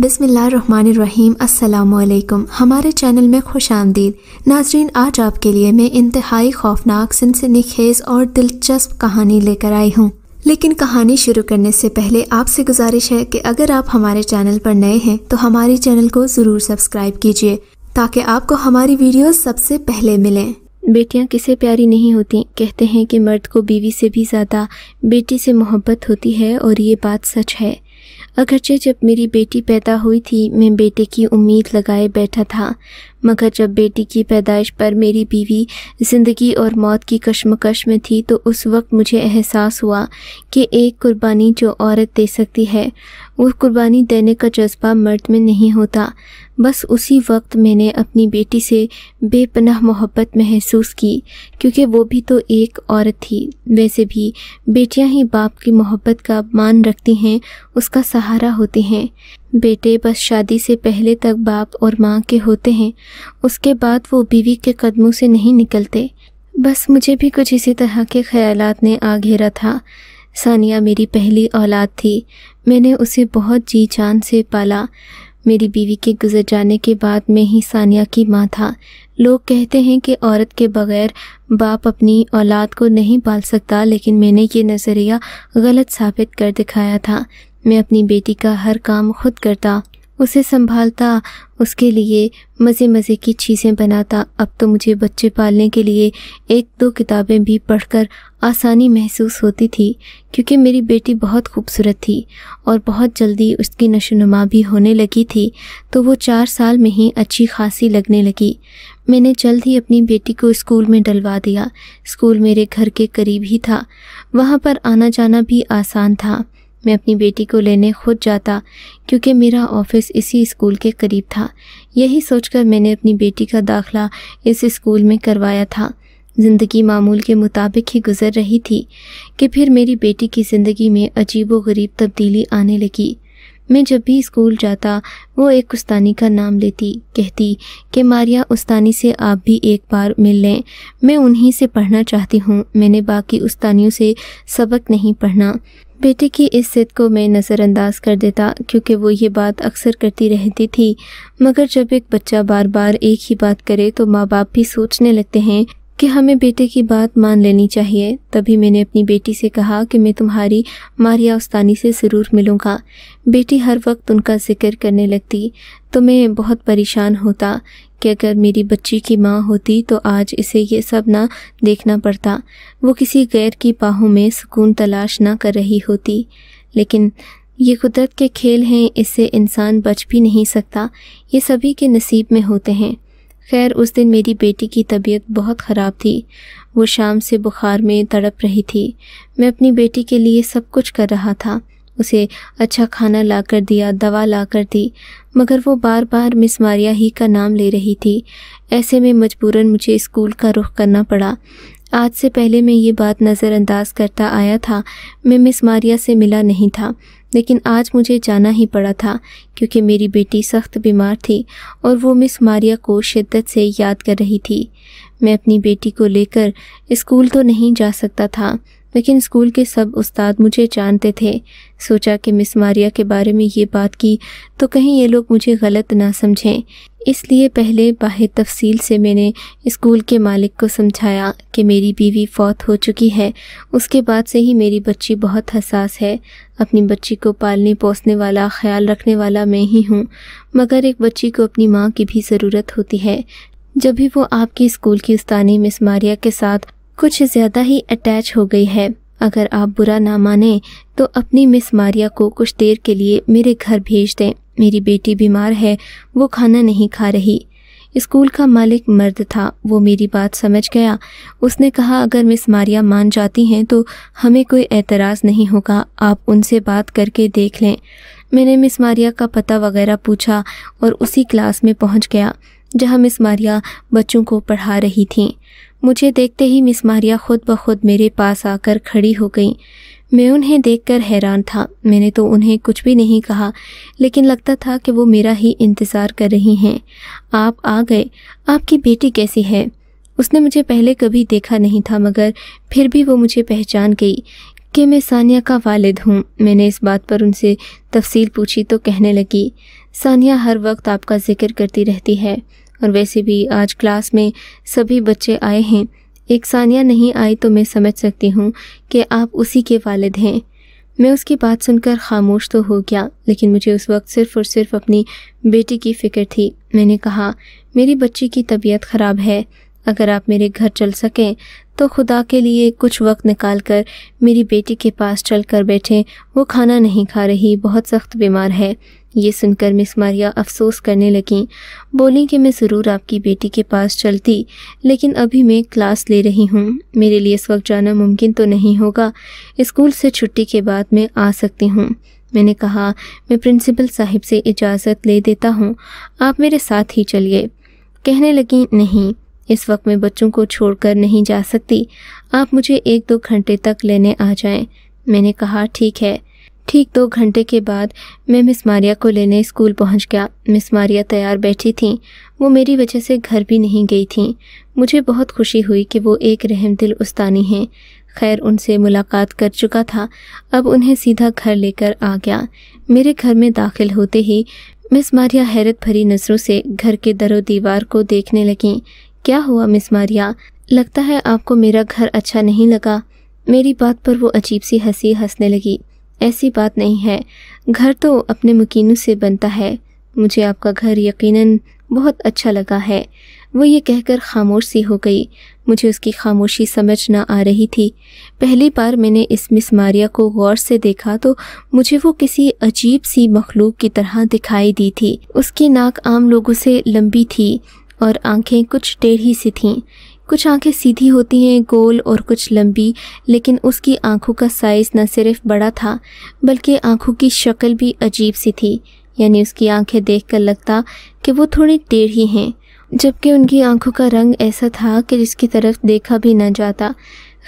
बिसमीम् अल्लाम हमारे चैनल में खुश आमदीद नाजरीन आज आपके लिए मैं इंतहाई खौफनाक सिनसनी खेज़ और दिलचस्प कहानी लेकर आई हूँ लेकिन कहानी शुरू करने से पहले आपसे गुजारिश है कि अगर आप हमारे चैनल पर नए हैं तो हमारे चैनल को ज़रूर सब्सक्राइब कीजिए ताकि आपको हमारी वीडियो सबसे पहले मिले बेटियाँ किसे प्यारी नहीं होती कहते हैं कि मर्द को बीवी से भी ज़्यादा बेटी से मोहब्बत होती है और ये बात सच है अगरचे जब मेरी बेटी पैदा हुई थी मैं बेटे की उम्मीद लगाए बैठा था मगर जब बेटी की पैदाइश पर मेरी बीवी ज़िंदगी और मौत की कश्मकश में थी तो उस वक्त मुझे एहसास हुआ कि एक कुर्बानी जो औरत दे सकती है वो कुर्बानी देने का जज्बा मर्द में नहीं होता बस उसी वक्त मैंने अपनी बेटी से बेपनाह मोहब्बत महसूस की क्योंकि वो भी तो एक औरत थी वैसे भी बेटियां ही बाप की मोहब्बत का मान रखती हैं उसका सहारा होती हैं बेटे बस शादी से पहले तक बाप और माँ के होते हैं उसके बाद वो बीवी के कदमों से नहीं निकलते बस मुझे भी कुछ इसी तरह के ख्याल ने आ घेरा था सानिया मेरी पहली औलाद थी मैंने उसे बहुत जी जान से पाला मेरी बीवी के गुजर जाने के बाद में ही सानिया की माँ था लोग कहते हैं कि औरत के बगैर बाप अपनी औलाद को नहीं पाल सकता लेकिन मैंने ये नज़रिया गलत साबित कर दिखाया था मैं अपनी बेटी का हर काम खुद करता उसे संभालता उसके लिए मज़े मज़े की चीज़ें बनाता अब तो मुझे बच्चे पालने के लिए एक दो किताबें भी पढ़कर आसानी महसूस होती थी क्योंकि मेरी बेटी बहुत खूबसूरत थी और बहुत जल्दी उसकी नशोनुमा भी होने लगी थी तो वो चार साल में ही अच्छी खासी लगने लगी मैंने जल्द ही अपनी बेटी को स्कूल में डलवा दिया स्कूल मेरे घर के करीब ही था वहाँ पर आना जाना भी आसान था मैं अपनी बेटी को लेने खुद जाता क्योंकि मेरा ऑफिस इसी स्कूल के करीब था यही सोचकर मैंने अपनी बेटी का दाखला इस स्कूल में करवाया था ज़िंदगी मामूल के मुताबिक ही गुजर रही थी कि फिर मेरी बेटी की ज़िंदगी में अजीब व गरीब तब्दीली आने लगी मैं जब भी स्कूल जाता वो एक उस्तानी का नाम लेती कहती कि मारिया उस्तानी से आप भी एक बार मिल लें मैं उन्हीं से पढ़ना चाहती हूँ मैंने बाकी उस्तानियों से सबक नहीं पढ़ना बेटे की इस जिद को मैं नज़रअंदाज कर देता क्योंकि वो ये बात अक्सर करती रहती थी मगर जब एक बच्चा बार बार एक ही बात करे तो माँ बाप भी सोचने लगते हैं कि हमें बेटे की बात मान लेनी चाहिए तभी मैंने अपनी बेटी से कहा कि मैं तुम्हारी मारिया उस्तानी से ज़रूर मिलूँगा बेटी हर वक्त उनका जिक्र करने लगती तो मैं बहुत परेशान होता कि अगर मेरी बच्ची की माँ होती तो आज इसे ये सब ना देखना पड़ता वो किसी गैर की बाहों में सुकून तलाश ना कर रही होती लेकिन ये कुदरत के खेल हैं इससे इंसान बच भी नहीं सकता ये सभी के नसीब में होते हैं खैर उस दिन मेरी बेटी की तबीयत बहुत ख़राब थी वो शाम से बुखार में तड़प रही थी मैं अपनी बेटी के लिए सब कुछ कर रहा था उसे अच्छा खाना ला कर दिया दवा ला कर दी मगर वो बार बार मिस मारिया ही का नाम ले रही थी ऐसे में मजबूरन मुझे स्कूल का रुख करना पड़ा आज से पहले मैं ये बात नज़रअंदाज करता आया था मैं मिस मारिया से मिला नहीं था लेकिन आज मुझे जाना ही पड़ा था क्योंकि मेरी बेटी सख्त बीमार थी और वो मिस मारिया को शिद्दत से याद कर रही थी मैं अपनी बेटी को लेकर स्कूल तो नहीं जा सकता था लेकिन स्कूल के सब उस्ताद मुझे जानते थे सोचा कि मिस मारिया के बारे में ये बात की तो कहीं ये लोग मुझे गलत ना समझें इसलिए पहले बाहर तफसील से मैंने स्कूल के मालिक को समझाया कि मेरी बीवी फौत हो चुकी है उसके बाद से ही मेरी बच्ची बहुत हसास है अपनी बच्ची को पालने पोसने वाला ख्याल रखने वाला मैं ही हूँ मगर एक बच्ची को अपनी माँ की भी ज़रूरत होती है जब भी वो आपके स्कूल की उस्तानी मिस मारिया के साथ कुछ ज़्यादा ही अटैच हो गई है अगर आप बुरा ना माने तो अपनी मिस मारिया को कुछ देर के लिए मेरे घर भेज दें मेरी बेटी बीमार है वो खाना नहीं खा रही स्कूल का मालिक मर्द था वो मेरी बात समझ गया उसने कहा अगर मिस मारिया मान जाती हैं तो हमें कोई एतराज़ नहीं होगा आप उनसे बात करके देख लें मैंने मिस मारिया का पता वगैरह पूछा और उसी क्लास में पहुंच गया जहां मिस मारिया बच्चों को पढ़ा रही थी मुझे देखते ही मिस मारिया खुद ब खुद मेरे पास आकर खड़ी हो गई मैं उन्हें देखकर हैरान था मैंने तो उन्हें कुछ भी नहीं कहा लेकिन लगता था कि वो मेरा ही इंतज़ार कर रही हैं आप आ गए आपकी बेटी कैसी है उसने मुझे पहले कभी देखा नहीं था मगर फिर भी वो मुझे पहचान गई कि मैं सानिया का वालिद हूँ मैंने इस बात पर उनसे तफसील पूछी तो कहने लगी सानिया हर वक्त आपका जिक्र करती रहती है और वैसे भी आज क्लास में सभी बच्चे आए हैं एक सानिया नहीं आई तो मैं समझ सकती हूँ कि आप उसी के वालिद हैं मैं उसकी बात सुनकर खामोश तो हो गया लेकिन मुझे उस वक्त सिर्फ और सिर्फ अपनी बेटी की फ़िक्र थी मैंने कहा मेरी बच्ची की तबीयत ख़राब है अगर आप मेरे घर चल सकें तो खुदा के लिए कुछ वक्त निकाल कर मेरी बेटी के पास चल कर बैठें वो खाना नहीं खा रही बहुत सख्त बीमार है ये सुनकर मिस मारिया अफसोस करने लगीं बोली कि मैं ज़रूर आपकी बेटी के पास चलती लेकिन अभी मैं क्लास ले रही हूँ मेरे लिए इस वक्त जाना मुमकिन तो नहीं होगा स्कूल से छुट्टी के बाद मैं आ सकती हूँ मैंने कहा मैं प्रिंसिपल साहिब से इजाज़त ले देता हूँ आप मेरे साथ ही चलिए कहने लगी नहीं इस वक्त मैं बच्चों को छोड़कर नहीं जा सकती आप मुझे एक दो घंटे तक लेने आ जाएं मैंने कहा ठीक है ठीक दो घंटे के बाद मैं मिस मारिया को लेने स्कूल पहुंच गया मिस मारिया तैयार बैठी थीं वो मेरी वजह से घर भी नहीं गई थी मुझे बहुत खुशी हुई कि वो एक रहम दिल उस्तानी हैं खैर उनसे मुलाकात कर चुका था अब उन्हें सीधा घर लेकर आ गया मेरे घर में दाखिल होते ही मिस मारिया हैरत भरी नज़रों से घर के दरों दीवार को देखने लगी क्या हुआ मिस मारिया लगता है आपको मेरा घर अच्छा नहीं लगा मेरी बात पर वो अजीब सी हंसी हंसने लगी ऐसी बात नहीं है घर तो अपने मकीनों से बनता है मुझे आपका घर यकीनन बहुत अच्छा लगा है वो ये कहकर खामोश सी हो गई मुझे उसकी खामोशी समझ ना आ रही थी पहली बार मैंने इस मिस मारिया को गौर से देखा तो मुझे वो किसी अजीब सी मखलूक की तरह दिखाई दी थी उसकी नाक आम लोगों से लंबी थी और आंखें कुछ टेढ़ी सी थीं कुछ आंखें सीधी होती हैं गोल और कुछ लंबी लेकिन उसकी आंखों का साइज़ न सिर्फ बड़ा था बल्कि आंखों की शक्ल भी अजीब सी थी यानी उसकी आंखें देखकर लगता कि वो थोड़ी टेढ़ी ही हैं जबकि उनकी आंखों का रंग ऐसा था कि जिसकी तरफ देखा भी न जाता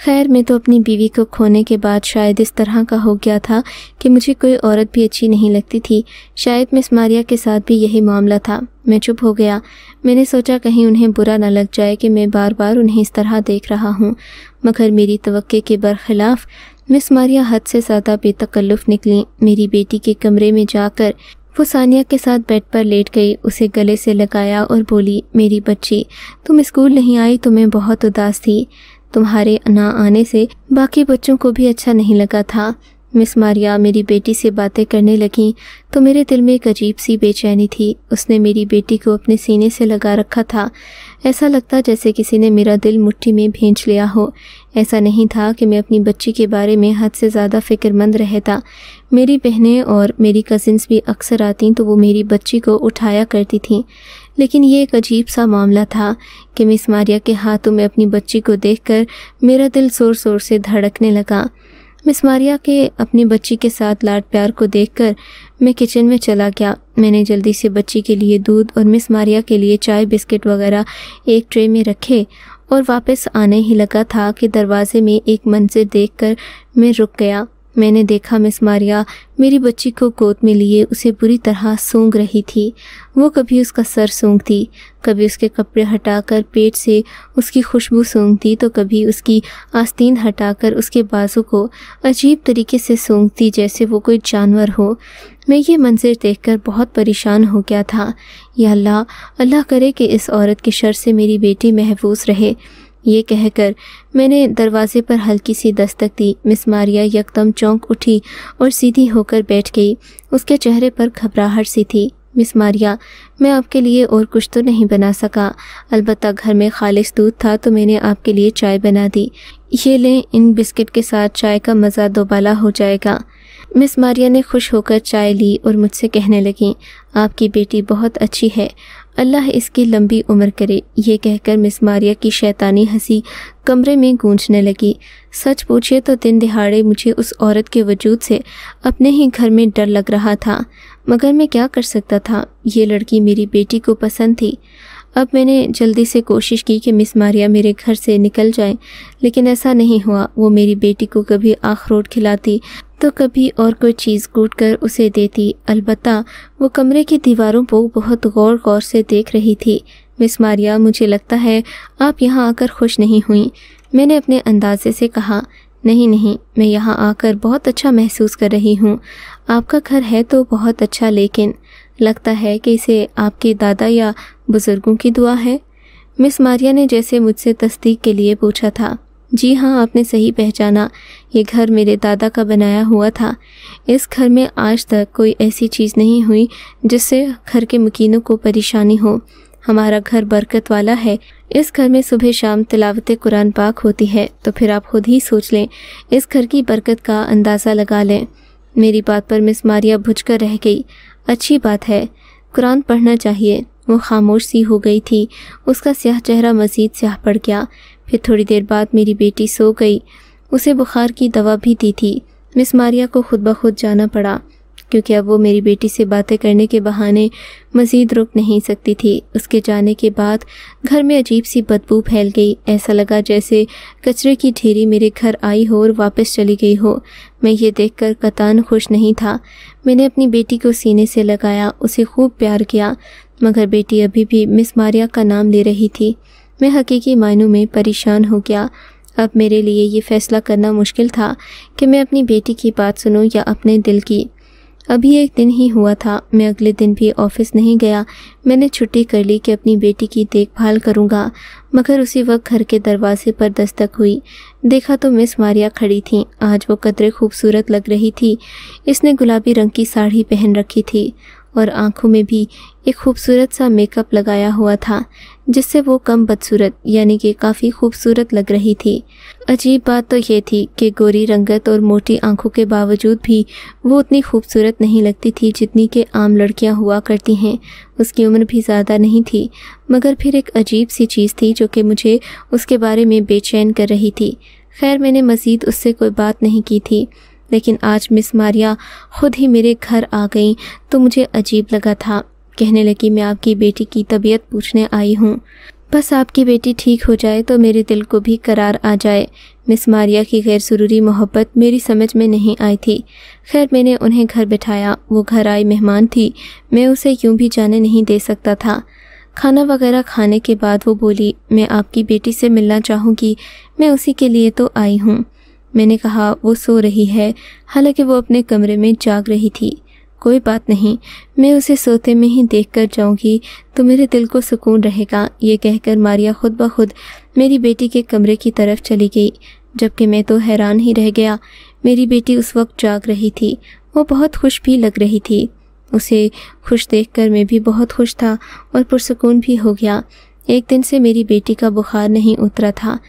खैर मैं तो अपनी बीवी को खोने के बाद शायद इस तरह का हो गया था कि मुझे कोई औरत भी अच्छी नहीं लगती थी शायद मिस मारिया के साथ भी यही मामला था मैं चुप हो गया मैंने सोचा कहीं उन्हें बुरा न लग जाए कि मैं बार बार उन्हें इस तरह देख रहा हूँ मगर मेरी तवक्के के बरखिलाफ़ मिस मारिया हद से ज़्यादा बेतकल्लुफ़ निकली मेरी बेटी के कमरे में जाकर वो सानिया के साथ बेड पर लेट गई उसे गले से लगाया और बोली मेरी बच्ची तुम स्कूल नहीं आई तो मैं बहुत उदास थी तुम्हारे ना आने से बाकी बच्चों को भी अच्छा नहीं लगा था मिस मारिया मेरी बेटी से बातें करने लगी तो मेरे दिल में एक अजीब सी बेचैनी थी उसने मेरी बेटी को अपने सीने से लगा रखा था ऐसा लगता जैसे किसी ने मेरा दिल मुट्ठी में भेंच लिया हो ऐसा नहीं था कि मैं अपनी बच्ची के बारे में हद से ज़्यादा फ़िक्रमंद रहता मेरी बहनें और मेरी कज़िन्स भी अक्सर आती तो वो मेरी बच्ची को उठाया करती थीं लेकिन ये एक अजीब सा मामला था कि मिस मारिया के हाथों में अपनी बच्ची को देखकर मेरा दिल ज़ोर ज़ोर से धड़कने लगा मिस मारिया के अपनी बच्ची के साथ लाड प्यार को देखकर मैं किचन में चला गया मैंने जल्दी से बच्ची के लिए दूध और मिस मारिया के लिए चाय बिस्किट वगैरह एक ट्रे में रखे और वापस आने ही लगा था कि दरवाजे में एक मंजर देखकर मैं रुक गया मैंने देखा मिस मारिया मेरी बच्ची को गोद में लिए उसे बुरी तरह सूंघ रही थी वो कभी उसका सर सूंघती कभी उसके कपड़े हटाकर पेट से उसकी खुशबू सूंघती तो कभी उसकी आस्तीन हटाकर उसके बाजू को अजीब तरीके से सूंघती जैसे वो कोई जानवर हो मैं ये मंजर देखकर बहुत परेशान हो गया था या अल्लाह अल्लाह करे कि इस औरत के शर से मेरी बेटी महफूज रहे ये कहकर मैंने दरवाजे पर हल्की सी दस्तक दी मिस मारिया यकदम चौंक उठी और सीधी होकर बैठ गई उसके चेहरे पर घबराहट सी थी मिस मारिया मैं आपके लिए और कुछ तो नहीं बना सका अलबत्त घर में खालिश दूध था तो मैंने आपके लिए चाय बना दी ये लें इन बिस्किट के साथ चाय का मज़ा दोबाला हो जाएगा मिस मारिया ने खुश होकर चाय ली और मुझसे कहने लगी आपकी बेटी बहुत अच्छी है अल्लाह इसकी लंबी उम्र करे ये कहकर मिस मारिया की शैतानी हंसी कमरे में गूंजने लगी सच पूछिए तो दिन दिहाड़े मुझे उस औरत के वजूद से अपने ही घर में डर लग रहा था मगर मैं क्या कर सकता था ये लड़की मेरी बेटी को पसंद थी अब मैंने जल्दी से कोशिश की कि मिस मारिया मेरे घर से निकल जाए लेकिन ऐसा नहीं हुआ वो मेरी बेटी को कभी आखरोट खिलाती तो कभी और कोई चीज़ कूट कर उसे देती अलबत् वो कमरे की दीवारों को बहुत गौर गौर से देख रही थी मिस मारिया मुझे लगता है आप यहाँ आकर खुश नहीं हुई मैंने अपने अंदाजे से कहा नहीं नहीं मैं यहाँ आकर बहुत अच्छा महसूस कर रही हूँ आपका घर है तो बहुत अच्छा लेकिन लगता है कि इसे आपके दादा या बुज़ुर्गों की दुआ है मिस मारिया ने जैसे मुझसे तस्दीक के लिए पूछा था जी हाँ आपने सही पहचाना ये घर मेरे दादा का बनाया हुआ था इस घर में आज तक कोई ऐसी चीज़ नहीं हुई जिससे घर के मकीनों को परेशानी हो हमारा घर बरकत वाला है इस घर में सुबह शाम तिलावत कुरान पाक होती है तो फिर आप खुद ही सोच लें इस घर की बरकत का अंदाज़ा लगा लें मेरी बात पर मिस मारिया भुझकर रह गई अच्छी बात है कुरान पढ़ना चाहिए वो खामोश सी हो गई थी उसका स्याह चेहरा मज़ीद स्याह पड़ गया फिर थोड़ी देर बाद मेरी बेटी सो गई उसे बुखार की दवा भी दी थी मिस मारिया को खुद ब खुद जाना पड़ा क्योंकि अब वो मेरी बेटी से बातें करने के बहाने मज़ीद रुक नहीं सकती थी उसके जाने के बाद घर में अजीब सी बदबू फैल गई ऐसा लगा जैसे कचरे की ढेरी मेरे घर आई हो और वापस चली गई हो मैं ये देखकर कतान खुश नहीं था मैंने अपनी बेटी को सीने से लगाया उसे खूब प्यार किया मगर बेटी अभी भी मिस मारिया का नाम ले रही थी मैं हकीकी मायनों में परेशान हो गया अब मेरे लिए ये फ़ैसला करना मुश्किल था कि मैं अपनी बेटी की बात सुनूं या अपने दिल की अभी एक दिन ही हुआ था मैं अगले दिन भी ऑफिस नहीं गया मैंने छुट्टी कर ली कि अपनी बेटी की देखभाल करूंगा मगर उसी वक्त घर के दरवाजे पर दस्तक हुई देखा तो मिस मारिया खड़ी थी आज वो कदरे खूबसूरत लग रही थी इसने गुलाबी रंग की साड़ी पहन रखी थी और आंखों में भी एक खूबसूरत सा मेकअप लगाया हुआ था जिससे वो कम बदसूरत यानी कि काफ़ी खूबसूरत लग रही थी अजीब बात तो ये थी कि गोरी रंगत और मोटी आंखों के बावजूद भी वो उतनी खूबसूरत नहीं लगती थी जितनी कि आम लड़कियां हुआ करती हैं उसकी उम्र भी ज़्यादा नहीं थी मगर फिर एक अजीब सी चीज़ थी जो कि मुझे उसके बारे में बेचैन कर रही थी खैर मैंने मज़ीद उससे कोई बात नहीं की थी लेकिन आज मिस मारिया खुद ही मेरे घर आ गई तो मुझे अजीब लगा था कहने लगी मैं आपकी बेटी की तबीयत पूछने आई हूँ बस आपकी बेटी ठीक हो जाए तो मेरे दिल को भी करार आ जाए मिस मारिया की गैर जरूरी मोहब्बत मेरी समझ में नहीं आई थी खैर मैंने उन्हें घर बैठाया वो घर आई मेहमान थी मैं उसे यूं भी जाने नहीं दे सकता था खाना वगैरह खाने के बाद वो बोली मैं आपकी बेटी से मिलना चाहूँगी मैं उसी के लिए तो आई हूँ मैंने कहा वो सो रही है हालांकि वो अपने कमरे में जाग रही थी कोई बात नहीं मैं उसे सोते में ही देख कर जाऊँगी तो मेरे दिल को सुकून रहेगा ये कहकर मारिया खुद ब खुद मेरी बेटी के कमरे की तरफ चली गई जबकि मैं तो हैरान ही रह गया मेरी बेटी उस वक्त जाग रही थी वो बहुत खुश भी लग रही थी उसे खुश देखकर मैं भी बहुत खुश था और पुरसकून भी हो गया एक दिन से मेरी बेटी का बुखार नहीं उतरा था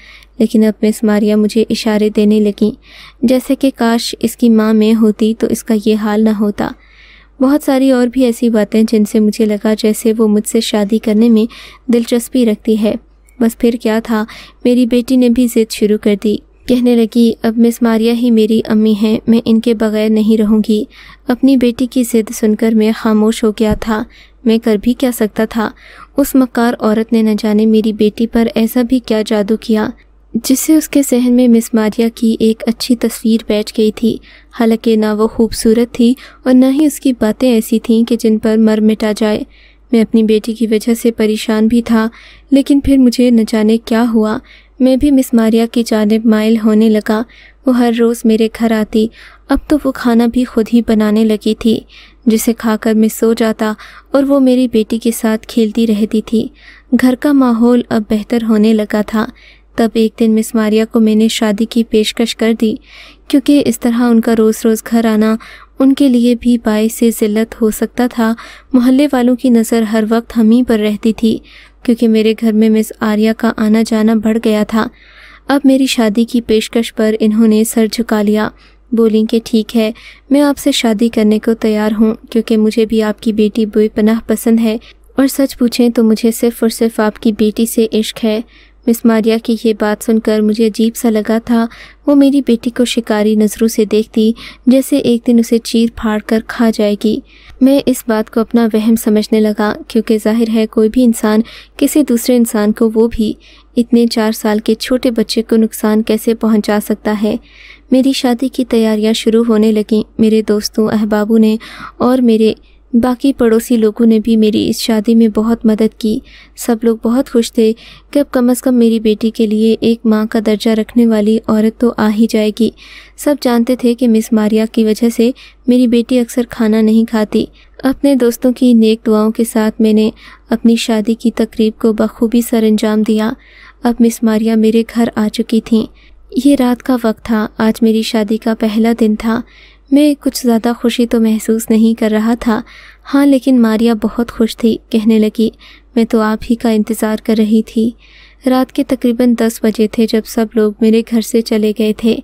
लेकिन अब मिस मारिया मुझे इशारे देने लगी जैसे कि काश इसकी माँ मैं होती तो इसका ये हाल ना होता बहुत सारी और भी ऐसी बातें जिनसे मुझे लगा जैसे वो मुझसे शादी करने में दिलचस्पी रखती है बस फिर क्या था मेरी बेटी ने भी ज़िद शुरू कर दी कहने लगी अब मिस मारिया ही मेरी अम्मी हैं मैं इनके बगैर नहीं रहूँगी अपनी बेटी की ज़िद सुनकर मैं खामोश हो गया था मैं कर भी क्या सकता था उस मकार औरत ने न जाने मेरी बेटी पर ऐसा भी क्या जादू किया जिससे उसके जहन में मिस मारिया की एक अच्छी तस्वीर बैठ गई थी हालांकि ना वो खूबसूरत थी और ना ही उसकी बातें ऐसी थीं कि जिन पर मर मिटा जाए मैं अपनी बेटी की वजह से परेशान भी था लेकिन फिर मुझे न जाने क्या हुआ मैं भी मिस मारिया की जानब माइल होने लगा वो हर रोज़ मेरे घर आती अब तो वो खाना भी खुद ही बनाने लगी थी जिसे खाकर मैं सो जाता और वो मेरी बेटी के साथ खेलती रहती थी घर का माहौल अब बेहतर होने लगा था तब एक दिन मिस मारिया को मैंने शादी की पेशकश कर दी क्योंकि इस तरह उनका रोज़ रोज़ घर आना उनके लिए भी बाय से जिल्लत हो सकता था मोहल्ले वालों की नज़र हर वक्त हम ही पर रहती थी क्योंकि मेरे घर में मिस आर्या का आना जाना बढ़ गया था अब मेरी शादी की पेशकश पर इन्होंने सर झुका लिया बोली कि ठीक है मैं आपसे शादी करने को तैयार हूँ क्योंकि मुझे भी आपकी बेटी बेपनाह पसंद है और सच पूछें तो मुझे सिर्फ और सिर्फ आपकी बेटी से इश्क है मिस मारिया की ये बात सुनकर मुझे अजीब सा लगा था वो मेरी बेटी को शिकारी नज़रों से देखती जैसे एक दिन उसे चीर फाड़ कर खा जाएगी मैं इस बात को अपना वहम समझने लगा क्योंकि जाहिर है कोई भी इंसान किसी दूसरे इंसान को वो भी इतने चार साल के छोटे बच्चे को नुकसान कैसे पहुंचा सकता है मेरी शादी की तैयारियां शुरू होने लगीं मेरे दोस्तों अहबाबों ने और मेरे बाकी पड़ोसी लोगों ने भी मेरी इस शादी में बहुत मदद की सब लोग बहुत खुश थे कि अब कम अज़ कम मेरी बेटी के लिए एक माँ का दर्जा रखने वाली औरत तो आ ही जाएगी सब जानते थे कि मिस मारिया की वजह से मेरी बेटी अक्सर खाना नहीं खाती अपने दोस्तों की नेक दुआओं के साथ मैंने अपनी शादी की तकरीब को बखूबी सर अंजाम दिया अब मिस मारिया मेरे घर आ चुकी थी ये रात का वक्त था आज मेरी शादी का पहला दिन था मैं कुछ ज़्यादा खुशी तो महसूस नहीं कर रहा था हाँ लेकिन मारिया बहुत खुश थी कहने लगी मैं तो आप ही का इंतज़ार कर रही थी रात के तकरीबन दस बजे थे जब सब लोग मेरे घर से चले गए थे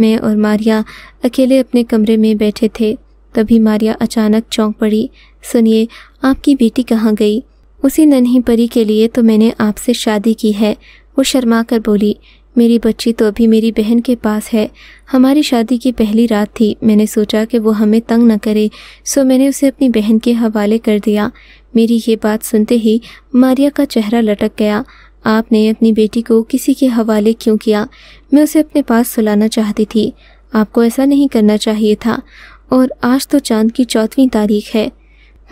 मैं और मारिया अकेले अपने कमरे में बैठे थे तभी मारिया अचानक चौंक पड़ी सुनिए आपकी बेटी कहाँ गई उसी नन्ही परी के लिए तो मैंने आपसे शादी की है वो शर्मा कर बोली मेरी बच्ची तो अभी मेरी बहन के पास है हमारी शादी की पहली रात थी मैंने सोचा कि वो हमें तंग न करे सो मैंने उसे अपनी बहन के हवाले कर दिया मेरी ये बात सुनते ही मारिया का चेहरा लटक गया आपने अपनी बेटी को किसी के हवाले क्यों किया मैं उसे अपने पास सुलाना चाहती थी आपको ऐसा नहीं करना चाहिए था और आज तो चांद की चौथवीं तारीख है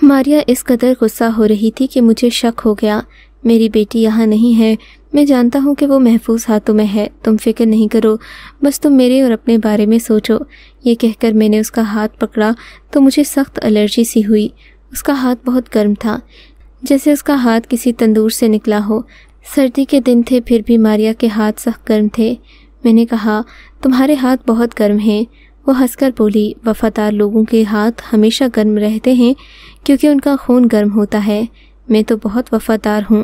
मारिया इस कदर गुस्सा हो रही थी कि मुझे शक हो गया मेरी बेटी यहाँ नहीं है मैं जानता हूँ कि वो महफूज हाथों में है तुम फिक्र नहीं करो बस तुम मेरे और अपने बारे में सोचो ये कहकर मैंने उसका हाथ पकड़ा तो मुझे सख्त एलर्जी सी हुई उसका हाथ बहुत गर्म था जैसे उसका हाथ किसी तंदूर से निकला हो सर्दी के दिन थे फिर भी मारिया के हाथ सख्त गर्म थे मैंने कहा तुम्हारे हाथ बहुत गर्म हैं वो हंसकर बोली वफ़ादार लोगों के हाथ हमेशा गर्म रहते हैं क्योंकि उनका खून गर्म होता है मैं तो बहुत वफ़ादार हूँ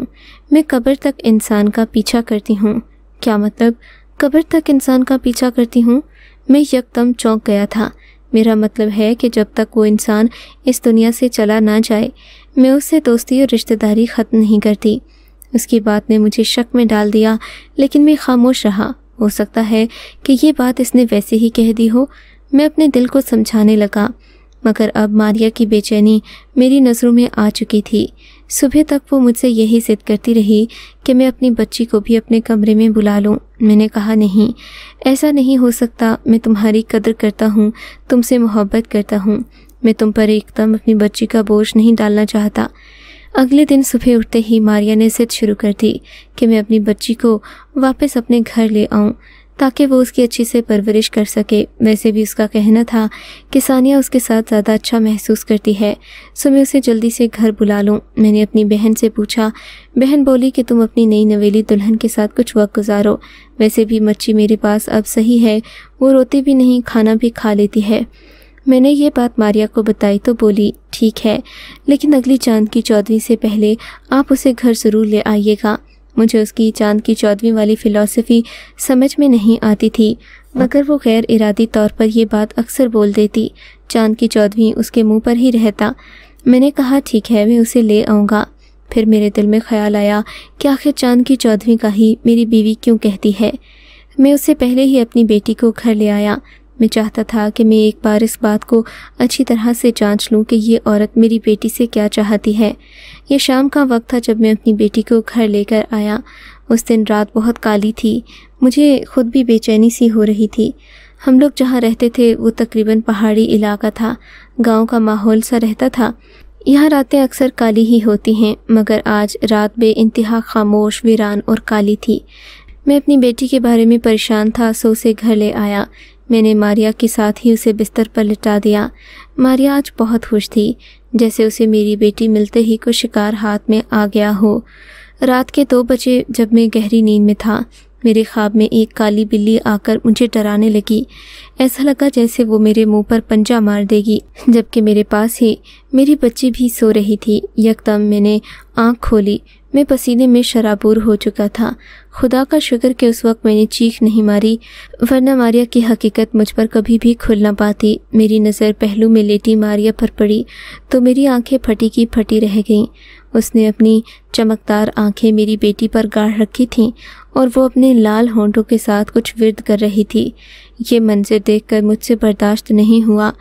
मैं कब्र तक इंसान का पीछा करती हूँ क्या मतलब कब्र तक इंसान का पीछा करती हूँ मैं यकदम चौंक गया था मेरा मतलब है कि जब तक वो इंसान इस दुनिया से चला ना जाए मैं उससे दोस्ती और रिश्तेदारी ख़त्म नहीं करती उसकी बात ने मुझे शक में डाल दिया लेकिन मैं खामोश रहा हो सकता है कि ये बात इसने वैसे ही कह दी हो मैं अपने दिल को समझाने लगा मगर अब मारिया की बेचैनी मेरी नज़रों में आ चुकी थी सुबह तक वो मुझसे यही जिद करती रही कि मैं अपनी बच्ची को भी अपने कमरे में बुला लूँ मैंने कहा नहीं ऐसा नहीं हो सकता मैं तुम्हारी कदर करता हूँ तुमसे मोहब्बत करता हूँ मैं तुम पर एकदम अपनी बच्ची का बोझ नहीं डालना चाहता अगले दिन सुबह उठते ही मारिया ने जिद शुरू कर दी कि मैं अपनी बच्ची को वापस अपने घर ले आऊँ ताकि वो उसकी अच्छी से परवरिश कर सके वैसे भी उसका कहना था कि सानिया उसके साथ ज़्यादा अच्छा महसूस करती है सो मैं उसे जल्दी से घर बुला लूँ मैंने अपनी बहन से पूछा बहन बोली कि तुम अपनी नई नवेली दुल्हन के साथ कुछ वक्त गुजारो वैसे भी मच्छी मेरे पास अब सही है वो रोती भी नहीं खाना भी खा लेती है मैंने ये बात मारिया को बताई तो बोली ठीक है लेकिन अगली चांद की चौदहवीं से पहले आप उसे घर ज़रूर ले आइएगा मुझे उसकी चांद की चौदवी वाली फ़िलासफ़ी समझ में नहीं आती थी मगर वो गैर इरादी तौर पर यह बात अक्सर बोल देती चांद की चौदवी उसके मुंह पर ही रहता मैंने कहा ठीक है मैं उसे ले आऊँगा फिर मेरे दिल में ख्याल आया कि आखिर चांद की चौदवी का ही मेरी बीवी क्यों कहती है मैं उससे पहले ही अपनी बेटी को घर ले आया मैं चाहता था कि मैं एक बार इस बात को अच्छी तरह से जांच लूं कि ये औरत मेरी बेटी से क्या चाहती है यह शाम का वक्त था जब मैं अपनी बेटी को घर लेकर आया उस दिन रात बहुत काली थी मुझे खुद भी बेचैनी सी हो रही थी हम लोग जहाँ रहते थे वो तकरीबन पहाड़ी इलाका था गांव का माहौल सा रहता था यहाँ रातें अक्सर काली ही होती हैं मगर आज रात बे इंतहा खामोश वीरान और काली थी मैं अपनी बेटी के बारे में परेशान था सो से घर ले आया मैंने मारिया के साथ ही उसे बिस्तर पर लिटा दिया मारिया आज बहुत खुश थी जैसे उसे मेरी बेटी मिलते ही कुछ शिकार हाथ में आ गया हो रात के दो बजे जब मैं गहरी नींद में था मेरे ख्वाब में एक काली बिल्ली आकर मुझे डराने लगी ऐसा लगा जैसे वो मेरे मुंह पर पंजा मार देगी जबकि मेरे पास ही मेरी बच्ची भी सो रही थी यकदम मैंने आंख खोली मैं पसीने में शराबूर हो चुका था खुदा का शुक्र कि उस वक्त मैंने चीख नहीं मारी वरना मारिया की हकीकत मुझ पर कभी भी खुल ना पाती मेरी नज़र पहलू में लेटी मारिया पर पड़ी तो मेरी आंखें फटी की फटी रह गईं उसने अपनी चमकदार आंखें मेरी बेटी पर गाड़ रखी थीं और वो अपने लाल होंठों के साथ कुछ विरद कर रही थी ये मंजर देखकर मुझसे बर्दाश्त नहीं हुआ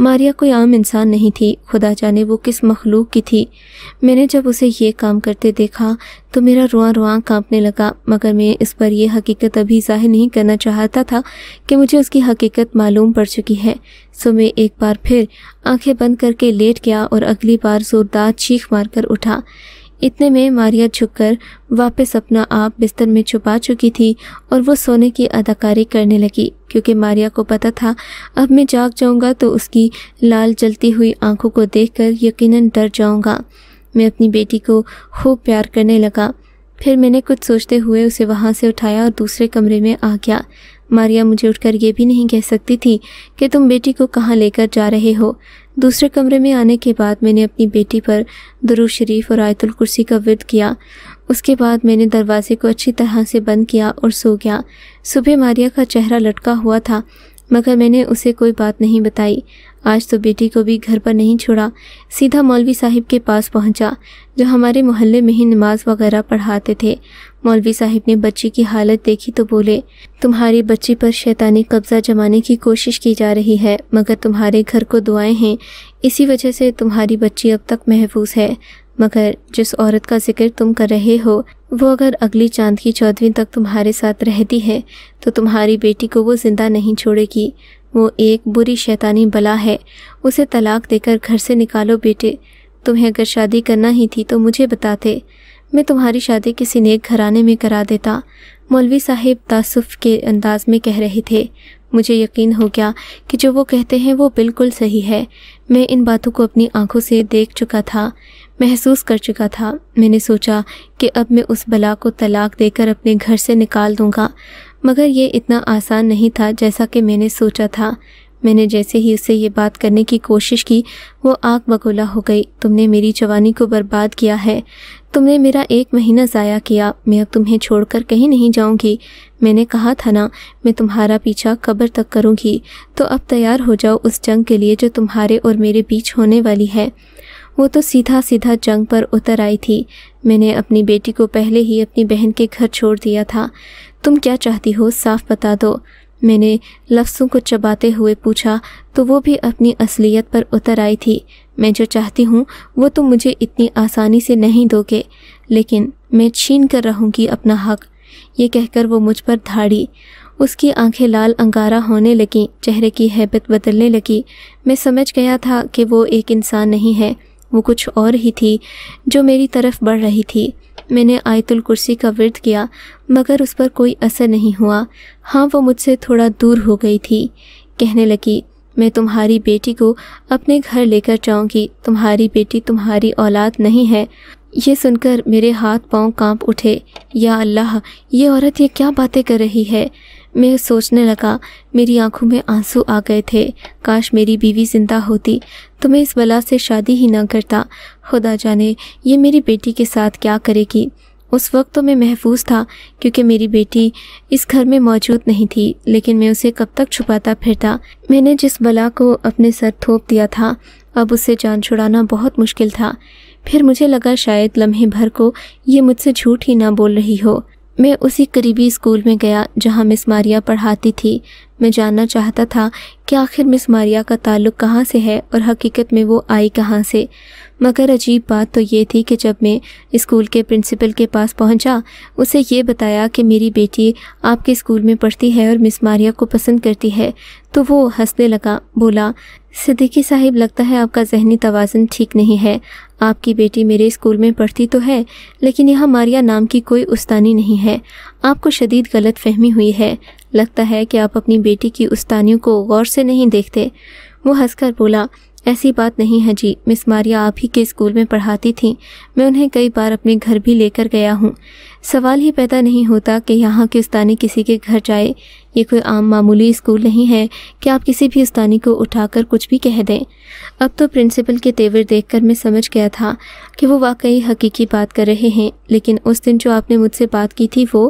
मारिया कोई आम इंसान नहीं थी खुदा जाने वो किस मखलूक की थी मैंने जब उसे ये काम करते देखा तो मेरा रुआ रुआ कांपने लगा मगर मैं इस पर यह हकीकत अभी जाहिर नहीं करना चाहता था कि मुझे उसकी हकीकत मालूम पड़ चुकी है सो मैं एक बार फिर आंखें बंद करके लेट गया और अगली बार ज़ोरदार चीख मारकर उठा इतने में मारिया झुककर वापस अपना आप बिस्तर में छुपा चुकी थी और वो सोने की अदाकारी करने लगी क्योंकि मारिया को पता था अब मैं जाग जाऊंगा तो उसकी लाल जलती हुई आंखों को देखकर यकीनन डर जाऊंगा मैं अपनी बेटी को खूब प्यार करने लगा फिर मैंने कुछ सोचते हुए उसे वहाँ से उठाया और दूसरे कमरे में आ गया मारिया मुझे उठकर ये भी नहीं कह सकती थी कि तुम बेटी को कहाँ लेकर जा रहे हो दूसरे कमरे में आने के बाद मैंने अपनी बेटी पर दरू शरीफ और आयतुल कुर्सी का विद किया उसके बाद मैंने दरवाजे को अच्छी तरह से बंद किया और सो गया सुबह मारिया का चेहरा लटका हुआ था मगर मैंने उसे कोई बात नहीं बताई आज तो बेटी को भी घर पर नहीं छोड़ा सीधा मौलवी साहिब के पास पहुंचा जो हमारे मोहल्ले में ही नमाज वगैरह पढ़ाते थे मौलवी साहिब ने बच्ची की हालत देखी तो बोले तुम्हारी बच्ची पर शैतानी कब्ज़ा जमाने की कोशिश की जा रही है मगर तुम्हारे घर को दुआएं हैं इसी वजह से तुम्हारी बच्ची अब तक महफूज है मगर जिस औरत का जिक्र तुम कर रहे हो वो अगर अगली चांद की चौदहवीं तक तुम्हारे साथ रहती है तो तुम्हारी बेटी को वो जिंदा नहीं छोड़ेगी वो एक बुरी शैतानी बला है उसे तलाक देकर घर से निकालो बेटे तुम्हें अगर शादी करना ही थी तो मुझे बताते मैं तुम्हारी शादी किसी नेक घराने में करा देता मौलवी साहिब तासुफ के अंदाज में कह रहे थे मुझे यकीन हो गया कि जो वो कहते हैं वो बिल्कुल सही है मैं इन बातों को अपनी आंखों से देख चुका था महसूस कर चुका था मैंने सोचा कि अब मैं उस बला को तलाक देकर अपने घर से निकाल दूंगा मगर ये इतना आसान नहीं था जैसा कि मैंने सोचा था मैंने जैसे ही उससे ये बात करने की कोशिश की वो आग बगोला हो गई तुमने मेरी जवानी को बर्बाद किया है तुमने मेरा एक महीना ज़ाया किया मैं अब तुम्हें छोड़कर कहीं नहीं जाऊंगी मैंने कहा था ना मैं तुम्हारा पीछा कब्र तक करूंगी तो अब तैयार हो जाओ उस जंग के लिए जो तुम्हारे और मेरे बीच होने वाली है वो तो सीधा सीधा जंग पर उतर आई थी मैंने अपनी बेटी को पहले ही अपनी बहन के घर छोड़ दिया था तुम क्या चाहती हो साफ बता दो मैंने लफ्सों को चबाते हुए पूछा तो वो भी अपनी असलियत पर उतर आई थी मैं जो चाहती हूँ वो तुम मुझे इतनी आसानी से नहीं दोगे लेकिन मैं छीन कर रहूँगी अपना हक ये कहकर वो मुझ पर धाड़ी उसकी आंखें लाल अंगारा होने लगी चेहरे की हैबत बदलने लगी मैं समझ गया था कि वो एक इंसान नहीं है वो कुछ और ही थी जो मेरी तरफ बढ़ रही थी मैंने आयतुल कुर्सी का व्रत किया मगर उस पर कोई असर नहीं हुआ हाँ वो मुझसे थोड़ा दूर हो गई थी कहने लगी मैं तुम्हारी बेटी को अपने घर लेकर जाऊंगी तुम्हारी बेटी तुम्हारी औलाद नहीं है ये सुनकर मेरे हाथ पांव कांप उठे या अल्लाह ये औरत ये क्या बातें कर रही है मैं सोचने लगा मेरी आंखों में आंसू आ गए थे काश मेरी बीवी जिंदा होती तो मैं इस बला से शादी ही ना करता खुदा जाने ये मेरी बेटी के साथ क्या करेगी उस वक्त तो मैं महफूज था क्योंकि मेरी बेटी इस घर में मौजूद नहीं थी लेकिन मैं उसे कब तक छुपाता फिरता मैंने जिस बला को अपने सर थोप दिया था अब उसे जान छुड़ाना बहुत मुश्किल था फिर मुझे लगा शायद लम्हे भर को ये मुझसे झूठ ही ना बोल रही हो मैं उसी करीबी स्कूल में गया जहाँ मिस मारिया पढ़ाती थी मैं जानना चाहता था कि आखिर मिस मारिया का ताल्लुक कहाँ से है और हकीकत में वो आई कहाँ से मगर अजीब बात तो ये थी कि जब मैं स्कूल के प्रिंसिपल के पास पहुंचा उसे ये बताया कि मेरी बेटी आपके स्कूल में पढ़ती है और मिस मारिया को पसंद करती है तो वो हंसने लगा बोला सिद्दीकी साहिब लगता है आपका जहनी तोज़न ठीक नहीं है आपकी बेटी मेरे स्कूल में पढ़ती तो है लेकिन यहाँ मारिया नाम की कोई उस्तानी नहीं है आपको शदीद गलत फहमी हुई है लगता है कि आप अपनी बेटी की उस्तानियों को गौर से नहीं देखते वो हंसकर बोला ऐसी बात नहीं है जी मिस मारिया आप ही के स्कूल में पढ़ाती थीं मैं उन्हें कई बार अपने घर भी लेकर गया हूँ सवाल ही पैदा नहीं होता कि यहाँ के उस्तानी किसी के घर जाए ये कोई आम मामूली स्कूल नहीं है कि आप किसी भी उस्तानी को उठाकर कुछ भी कह दें अब तो प्रिंसिपल के तेवर कर मैं समझ गया था कि वो वाकई हकीकी बात कर रहे हैं लेकिन उस दिन जो आपने मुझसे बात की थी वो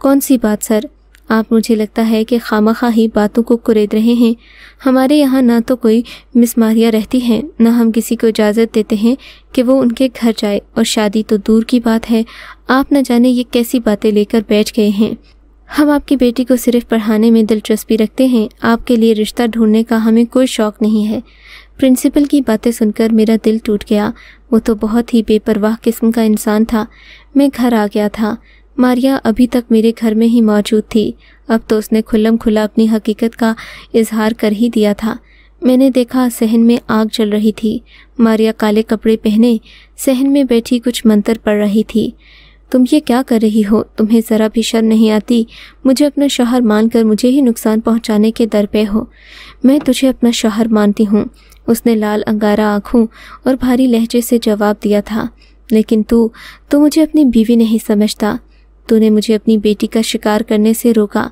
कौन सी बात सर आप मुझे लगता है कि खामखा ही बातों को कुरेद रहे हैं हमारे यहाँ ना तो कोई मिसमारियाँ रहती हैं ना हम किसी को इजाज़त देते हैं कि वो उनके घर जाए और शादी तो दूर की बात है आप न जाने ये कैसी बातें लेकर बैठ गए हैं हम आपकी बेटी को सिर्फ पढ़ाने में दिलचस्पी रखते हैं आपके लिए रिश्ता ढूंढने का हमें कोई शौक नहीं है प्रिंसिपल की बातें सुनकर मेरा दिल टूट गया वो तो बहुत ही बेपरवाह किस्म का इंसान था मैं घर आ गया था मारिया अभी तक मेरे घर में ही मौजूद थी अब तो उसने खुल्लम खुला अपनी हकीकत का इजहार कर ही दिया था मैंने देखा सहन में आग जल रही थी मारिया काले कपड़े पहने सहन में बैठी कुछ मंत्र पढ़ रही थी तुम ये क्या कर रही हो तुम्हें ज़रा भी शर्म नहीं आती मुझे अपना शोहर मानकर मुझे ही नुकसान पहुंचाने के दर पे हो मैं तुझे अपना शोहर मानती हूँ उसने लाल अंगारा आँखों और भारी लहजे से जवाब दिया था लेकिन तू तो मुझे अपनी बीवी नहीं समझता तूने मुझे अपनी बेटी का शिकार करने से रोका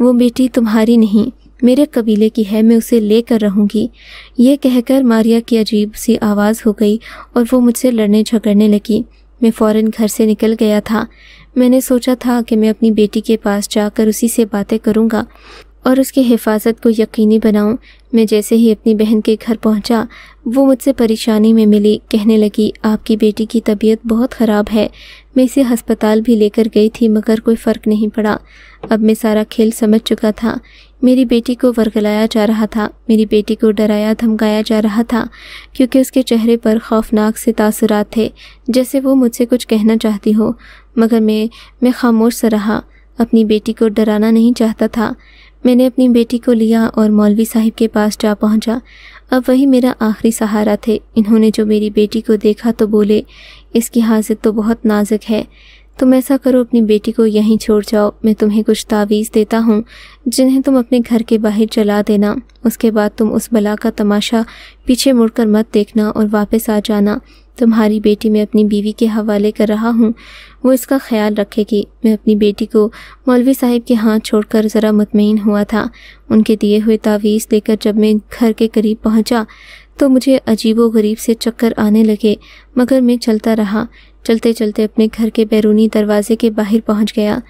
वो बेटी तुम्हारी नहीं मेरे कबीले की है मैं उसे लेकर रहूंगी ये कहकर मारिया की अजीब सी आवाज़ हो गई और वो मुझसे लड़ने झगड़ने लगी मैं फ़ौरन घर से निकल गया था मैंने सोचा था कि मैं अपनी बेटी के पास जाकर उसी से बातें करूंगा और उसकी हिफाजत को यकीनी बनाऊं मैं जैसे ही अपनी बहन के घर पहुंचा वो मुझसे परेशानी में मिली कहने लगी आपकी बेटी की तबीयत बहुत ख़राब है मैं इसे हस्पताल भी लेकर गई थी मगर कोई फ़र्क नहीं पड़ा अब मैं सारा खेल समझ चुका था मेरी बेटी को वरगलाया जा रहा था मेरी बेटी को डराया धमकाया जा रहा था क्योंकि उसके चेहरे पर खौफनाक से तासुरात थे जैसे वो मुझसे कुछ कहना चाहती हो मगर मैं मैं खामोश सा रहा अपनी बेटी को डराना नहीं चाहता था मैंने अपनी बेटी को लिया और मौलवी साहिब के पास जा पहुंचा अब वही मेरा आखिरी सहारा थे इन्होंने जो मेरी बेटी को देखा तो बोले इसकी हाजत तो बहुत नाजुक है तुम ऐसा करो अपनी बेटी को यहीं छोड़ जाओ मैं तुम्हें कुछ तावीज़ देता हूँ जिन्हें तुम अपने घर के बाहर चला देना उसके बाद तुम उस बला का तमाशा पीछे मुड़कर मत देखना और वापस आ जाना तुम्हारी बेटी मैं अपनी बीवी के हवाले कर रहा हूँ वो इसका ख्याल रखेगी मैं अपनी बेटी को मौलवी साहिब के हाथ छोड़कर ज़रा मुतमिन हुआ था उनके दिए हुए तावीज़ लेकर जब मैं घर के करीब पहुँचा तो मुझे व गरीब से चक्कर आने लगे मगर मैं चलता रहा चलते चलते अपने घर के बैरूनी दरवाजे के बाहर पहुंच गया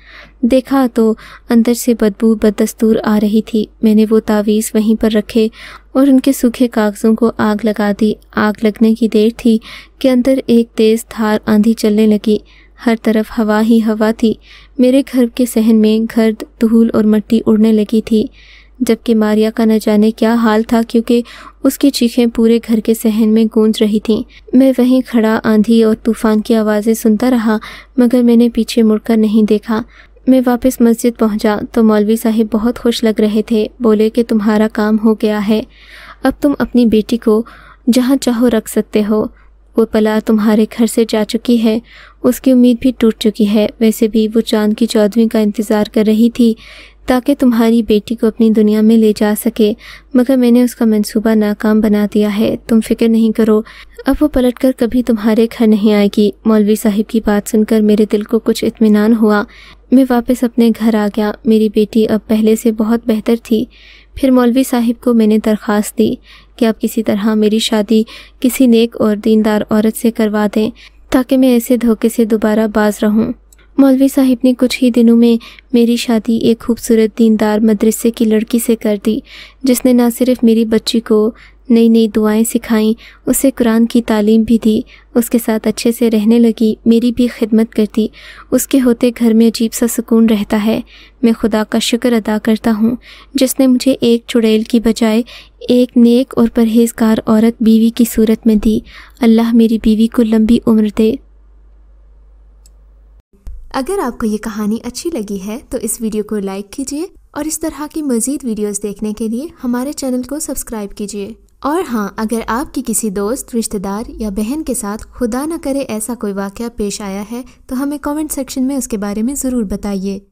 देखा तो अंदर से बदबू बदस्तूर आ रही थी मैंने वो तावीज़ वहीं पर रखे और उनके सूखे कागज़ों को आग लगा दी आग लगने की देर थी कि अंदर एक तेज़ धार आंधी चलने लगी हर तरफ हवा ही हवा थी मेरे घर के सहन में घर धूल और मट्टी उड़ने लगी थी जबकि मारिया का न जाने क्या हाल था क्योंकि उसकी चीखें पूरे घर के सहन में गूंज रही थीं। मैं वहीं खड़ा आंधी और तूफान की आवाज़ें सुनता रहा मगर मैंने पीछे मुड़कर नहीं देखा मैं वापस मस्जिद पहुंचा तो मौलवी साहिब बहुत खुश लग रहे थे बोले कि तुम्हारा काम हो गया है अब तुम अपनी बेटी को जहाँ चाहो रख सकते हो वो पला तुम्हारे घर से जा चुकी है उसकी उम्मीद भी टूट चुकी है वैसे भी वो चांद की चौदहवीं का इंतज़ार कर रही थी ताकि तुम्हारी बेटी को अपनी दुनिया में ले जा सके मगर मैंने उसका मंसूबा नाकाम बना दिया है तुम फिक्र नहीं करो अब वो पलट कर कभी तुम्हारे घर नहीं आएगी मौलवी साहिब की बात सुनकर मेरे दिल को कुछ इतमान हुआ मैं वापस अपने घर आ गया मेरी बेटी अब पहले से बहुत बेहतर थी फिर मौलवी साहिब को मैंने दरख्वास्त दी कि आप किसी तरह मेरी शादी किसी नेक और दीनदार औरत से करवा दें ताकि मैं ऐसे धोखे से दोबारा बाज रहूं मौलवी साहिब ने कुछ ही दिनों में मेरी शादी एक खूबसूरत दीनदार मदरसे की लड़की से कर दी जिसने ना सिर्फ मेरी बच्ची को नई नई दुआएं सिखाईं उसे कुरान की तालीम भी दी उसके साथ अच्छे से रहने लगी मेरी भी खिदमत करती उसके होते घर में अजीब सा सुकून रहता है मैं खुदा का शुक्र अदा करता हूँ जिसने मुझे एक चुड़ैल की बजाय एक नेक और परहेजगार औरत बीवी की सूरत में दी अल्लाह मेरी बीवी को लंबी उम्र दे अगर आपको ये कहानी अच्छी लगी है तो इस वीडियो को लाइक कीजिए और इस तरह की मज़ीद वीडियोस देखने के लिए हमारे चैनल को सब्सक्राइब कीजिए और हाँ अगर आपकी किसी दोस्त रिश्तेदार या बहन के साथ खुदा न करे ऐसा कोई वाक़ पेश आया है तो हमें कमेंट सेक्शन में उसके बारे में ज़रूर बताइए